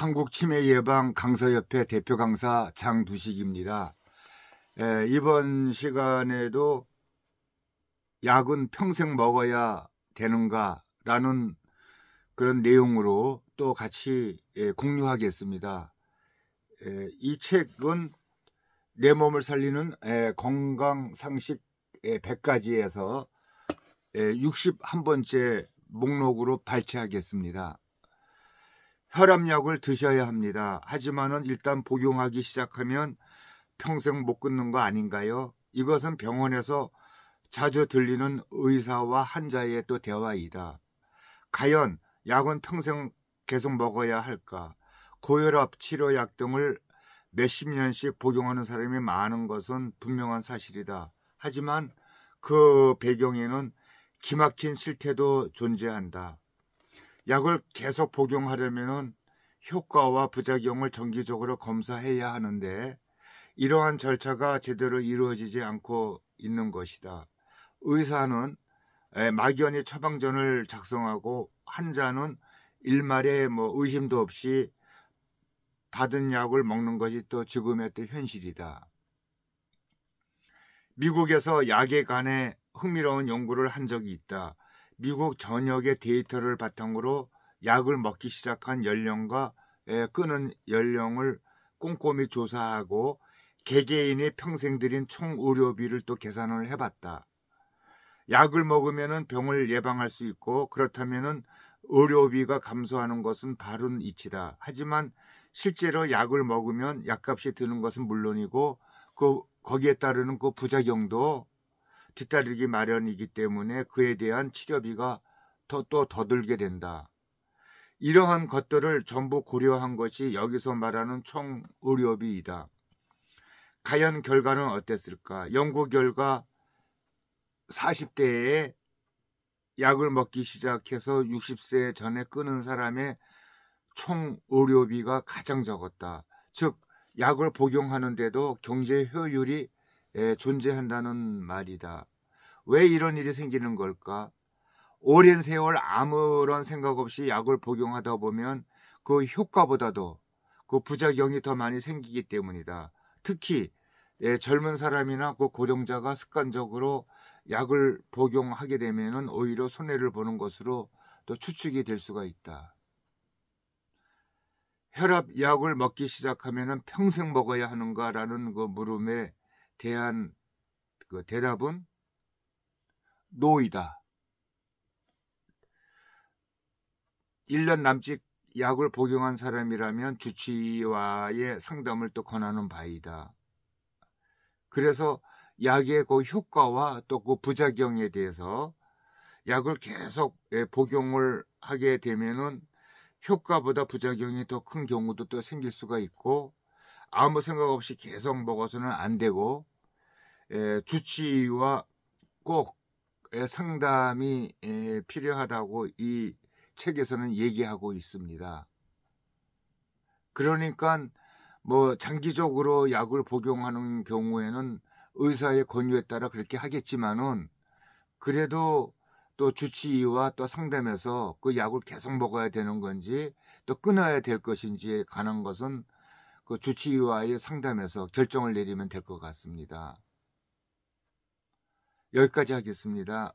한국치매 예방 강사협회 대표 강사 장두식입니다. 에, 예, 이번 시간에도 약은 평생 먹어야 되는가라는 그런 내용으로 또 같이 예, 공유하겠습니다. 에, 예, 이 책은 내 몸을 살리는 에, 예, 건강 상식 100가지에서 61번째 목록으로 발췌하겠습니다. 혈압약을 드셔야 합니다. 하지만은 일단 복용하기 시작하면 평생 못 끊는 거 아닌가요? 이것은 병원에서 자주 들리는 의사와 환자의 또 대화이다. 과연 약은 평생 계속 먹어야 할까? 고혈압 치료약 등을 몇십 년씩 복용하는 사람이 많은 것은 분명한 사실이다. 하지만 그 배경에는 기막힌 실태도 존재한다. 약을 계속 복용하려면 효과와 부작용을 정기적으로 검사해야 하는데 이러한 절차가 제대로 이루어지지 않고 있는 것이다. 의사는 막연히 처방전을 작성하고 환자는 일말의뭐 의심도 없이 받은 약을 먹는 것이 또 지금의 또 현실이다. 미국에서 약에 관해 흥미로운 연구를 한 적이 있다. 미국 전역의 데이터를 바탕으로 약을 먹기 시작한 연령과 예, 끄는 연령을 꼼꼼히 조사하고 개개인의 평생 들인 총 의료비를 또 계산을 해봤다. 약을 먹으면 병을 예방할 수 있고 그렇다면 의료비가 감소하는 것은 바른 이치다. 하지만 실제로 약을 먹으면 약값이 드는 것은 물론이고 그 거기에 따르는 그 부작용도 뒤따르기 마련이기 때문에 그에 대한 치료비가 더, 또더 들게 된다. 이러한 것들을 전부 고려한 것이 여기서 말하는 총 의료비이다. 과연 결과는 어땠을까? 연구 결과 40대에 약을 먹기 시작해서 60세 전에 끊은 사람의 총 의료비가 가장 적었다. 즉, 약을 복용하는데도 경제 효율이 존재한다는 말이다. 왜 이런 일이 생기는 걸까? 오랜 세월 아무런 생각 없이 약을 복용하다 보면 그 효과보다도 그 부작용이 더 많이 생기기 때문이다. 특히 예, 젊은 사람이나 그 고령자가 습관적으로 약을 복용하게 되면 오히려 손해를 보는 것으로 또 추측이 될 수가 있다. 혈압약을 먹기 시작하면 평생 먹어야 하는가라는 그 물음에 대한 그 대답은 노이다. 1년 남짓 약을 복용한 사람이라면 주치의와의 상담을 또 권하는 바이다. 그래서 약의 그 효과와 또 그 부작용에 대해서 약을 계속 예, 복용을 하게 되면은 효과보다 부작용이 더 큰 경우도 또 생길 수가 있고 아무 생각 없이 계속 먹어서는 안 되고 예, 주치의와 꼭 상담이 필요하다고 이 책에서는 얘기하고 있습니다. 그러니까 뭐 장기적으로 약을 복용하는 경우에는 의사의 권유에 따라 그렇게 하겠지만은 그래도 또 주치의와 또 상담에서 그 약을 계속 먹어야 되는 건지 또 끊어야 될 것인지에 관한 것은 그 주치의와의 상담에서 결정을 내리면 될 것 같습니다. 여기까지 하겠습니다.